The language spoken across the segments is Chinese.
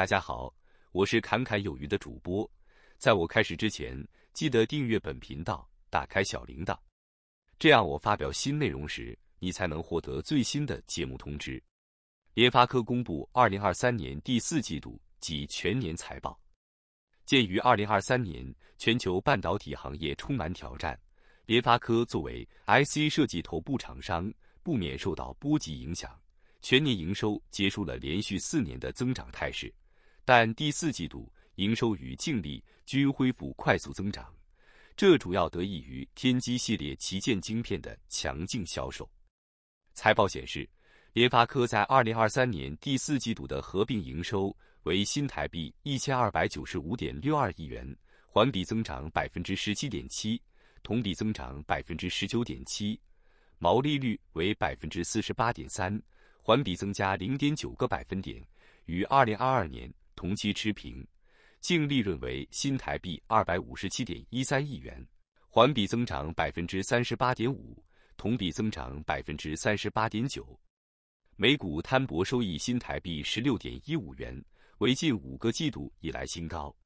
大家好，我是侃侃有余的主播。在我开始之前，记得订阅本频道，打开小铃铛，这样我发表新内容时，你才能获得最新的节目通知。联发科公布2023年第四季度及全年财报。鉴于2023年全球半导体行业充满挑战，联发科作为 IC 设计头部厂商，不免受到波及影响。全年营收结束了连续四年的增长态势。但第四季度营收与净利均恢复快速增长，这主要得益于天玑系列旗舰晶片的强劲销售。财报显示，联发科在二零二三年第四季度的合并营收为新台币一千二百九十五点六二亿元，环比增长百分之十七点七，同比增长百分之十九点七，毛利率为百分之四十八点三，环比增加零点九个百分点，与二零二二年。同期持平，净利润为新台币二百五十七点一三亿元，环比增长百分之三十八点五，同比增长百分之三十八点九。每股摊薄收益新台币十六点一五元，为近五个季度以来新高。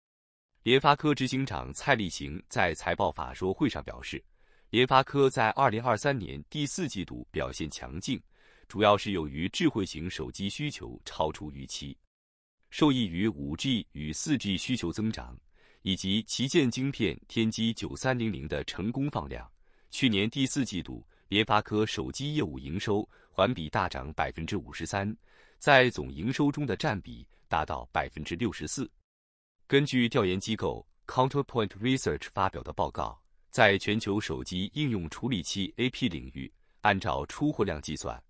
联发科执行长蔡立行在财报法说会上表示，联发科在二零二三年第四季度表现强劲，主要是由于智慧型手机需求超出预期。受益于 5G 与 4G 需求增长，以及旗舰晶片天玑9300的成功放量，去年第四季度联发科手机业务营收环比大涨百分之五十三，在总营收中的占比达到百分之六十四。根据调研机构 Counterpoint Research 发表的报告，在全球手机应用处理器 AP 领域，按照出货量计算。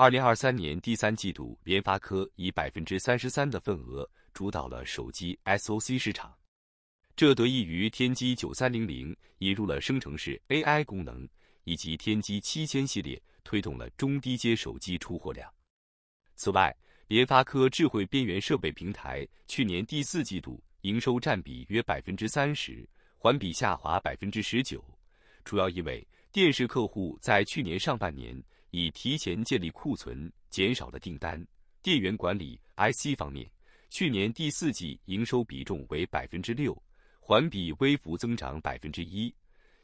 二零二三年第三季度，联发科以百分之三十三的份额主导了手机 SOC 市场，这得益于天玑九三零零引入了生成式 AI 功能，以及天玑七千系列推动了中低阶手机出货量。此外，联发科智慧边缘设备平台去年第四季度营收占比约百分之三十，环比下滑百分之十九，主要因为电视客户在去年上半年。以提前建立库存，减少了订单。电源管理 IC 方面，去年第四季营收比重为百分之六，环比微幅增长百分之一。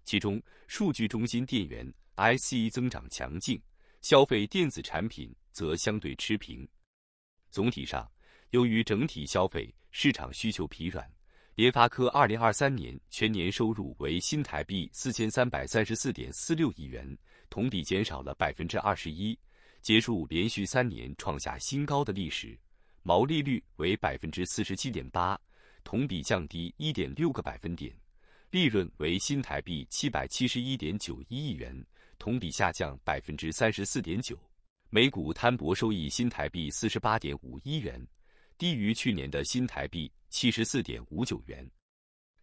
其中，数据中心电源 IC 增长强劲，消费电子产品则相对持平。总体上，由于整体消费市场需求疲软。联发科二零二三年全年收入为新台币四千三百三十四点四六亿元，同比减少了百分之二十一，结束连续三年创下新高的历史，毛利率为百分之四十七点八，同比降低一点六个百分点，利润为新台币七百七十一点九一亿元，同比下降百分之三十四点九，每股摊薄收益新台币四十八点五一元。低于去年的新台币七十四点五九元。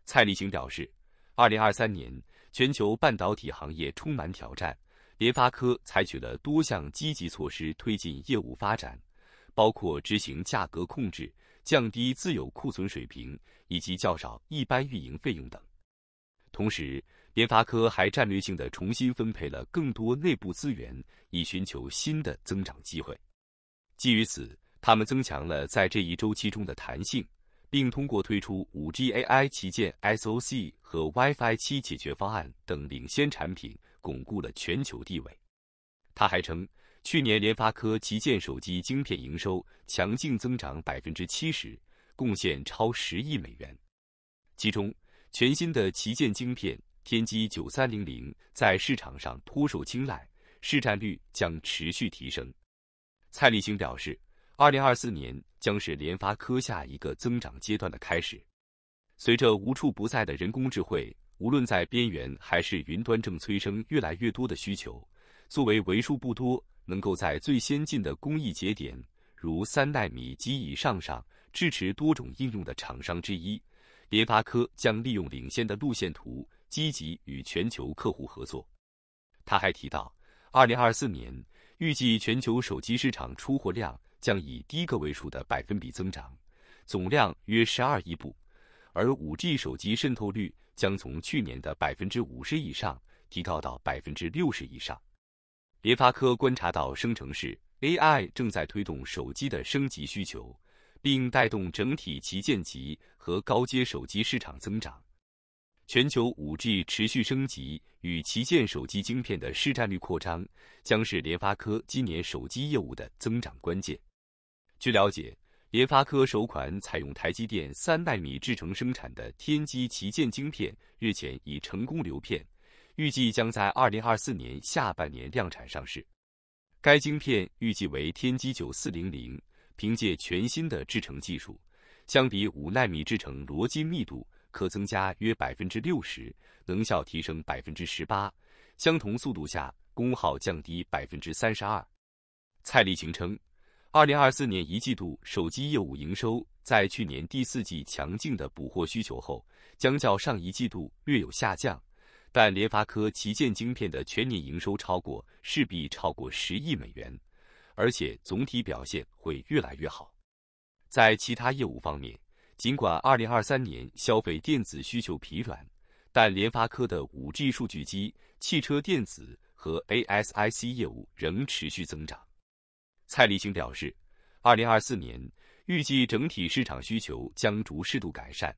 蔡立行表示，二零二三年全球半导体行业充满挑战，联发科采取了多项积极措施推进业务发展，包括执行价格控制、降低自有库存水平以及较少一般运营费用等。同时，联发科还战略性的重新分配了更多内部资源，以寻求新的增长机会。基于此。他们增强了在这一周期中的弹性，并通过推出五 G AI 旗舰 SOC 和 Wi-Fi 7解决方案等领先产品，巩固了全球地位。他还称，去年联发科旗舰手机晶片营收强劲增长百分之七十，贡献超十亿美元。其中，全新的旗舰晶片天玑九三零零在市场上颇受青睐，市占率将持续提升。蔡立兴表示。二零二四年将是联发科下一个增长阶段的开始。随着无处不在的人工智慧，无论在边缘还是云端，正催生越来越多的需求。作为为数不多能够在最先进的工艺节点，如三纳米及以上上支持多种应用的厂商之一，联发科将利用领先的路线图，积极与全球客户合作。他还提到，二零二四年预计全球手机市场出货量。将以低个位数的百分比增长，总量约十二亿部，而 5G 手机渗透率将从去年的百分之五十以上提高到百分之六十以上。联发科观察到，生成式 AI 正在推动手机的升级需求，并带动整体旗舰级和高阶手机市场增长。全球 5G 持续升级与旗舰手机晶片的市占率扩张，将是联发科今年手机业务的增长关键。据了解，联发科首款采用台积电三纳米制程生产的天玑旗舰晶片，日前已成功流片，预计将在二零二四年下半年量产上市。该晶片预计为天玑九四零零，凭借全新的制程技术，相比五纳米制程，逻辑密度可增加约百分之六十，能效提升百分之十八，相同速度下功耗降低百分之三十二。蔡立晴称。二零二四年一季度，手机业务营收在去年第四季强劲的补货需求后，将较上一季度略有下降，但联发科旗舰晶片的全年营收超过势必超过十亿美元，而且总体表现会越来越好。在其他业务方面，尽管二零二三年消费电子需求疲软，但联发科的五 G 数据机、汽车电子和 ASIC 业务仍持续增长。蔡立新表示，二零二四年预计整体市场需求将逐适度改善，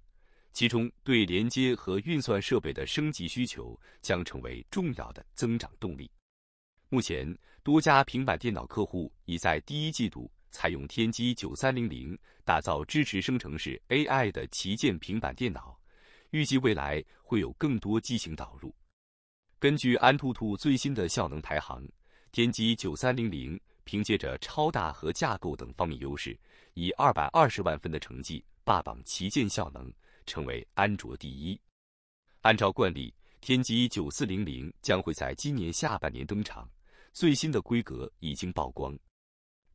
其中对连接和运算设备的升级需求将成为重要的增长动力。目前，多家平板电脑客户已在第一季度采用天玑九三零零打造支持生成式 AI 的旗舰平板电脑，预计未来会有更多机型导入。根据安兔兔最新的效能排行，天玑九三零零。凭借着超大核架构等方面优势，以二百二十万分的成绩霸榜旗舰效能，成为安卓第一。按照惯例，天玑九四零零将会在今年下半年登场，最新的规格已经曝光。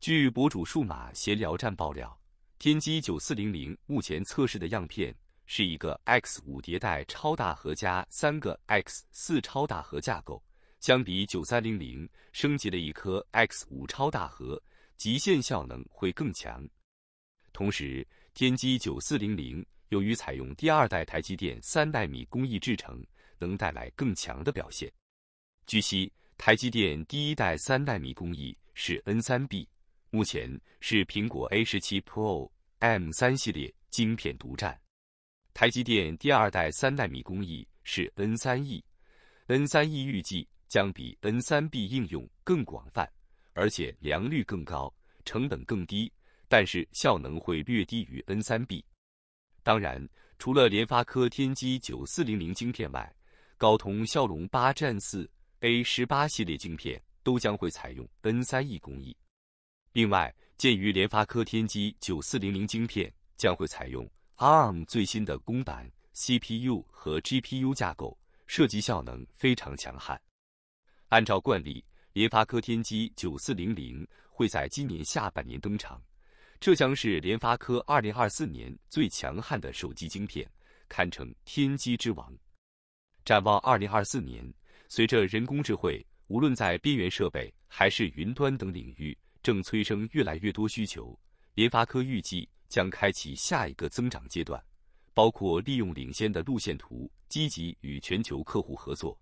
据博主数码闲聊站爆料，天玑九四零零目前测试的样片是一个 X 五迭代超大核加三个 X 四超大核架构。相比九三零零升级了一颗 X 五超大核，极限效能会更强。同时，天玑九四零零由于采用第二代台积电三纳米工艺制成，能带来更强的表现。据悉，台积电第一代三纳米工艺是 N 三 B，目前是苹果 A 十七 Pro、M 三系列晶片独占。台积电第二代三纳米工艺是 N 三 E，N 三 E 预计。将比 N3B 应用更广泛，而且良率更高，成本更低，但是效能会略低于 N3B。当然，除了联发科天玑九四零零晶片外，高通骁龙八战四 A 十八系列晶片都将会采用 N3E 工艺。另外，鉴于联发科天玑九四零零晶片将会采用 ARM 最新的公版 CPU 和 GPU 架构，设计效能非常强悍。按照惯例，联发科天玑九四零零会在今年下半年登场。这将是联发科二零二四年最强悍的手机晶片，堪称天玑之王。展望二零二四年，随着人工智能无论在边缘设备还是云端等领域正催生越来越多需求，联发科预计将开启下一个增长阶段，包括利用领先的路线图，积极与全球客户合作。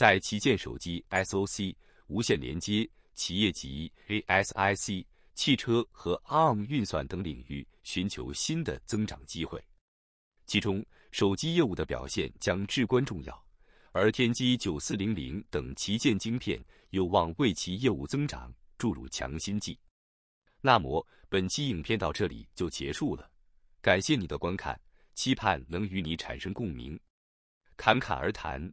在旗舰手机、SOC、无线连接、企业级 ASIC、汽车和 ARM 运算等领域寻求新的增长机会。其中，手机业务的表现将至关重要，而天玑九四零零等旗舰晶片有望为其业务增长注入强心剂。那么，本期影片到这里就结束了，感谢你的观看，期盼能与你产生共鸣。侃侃而谈。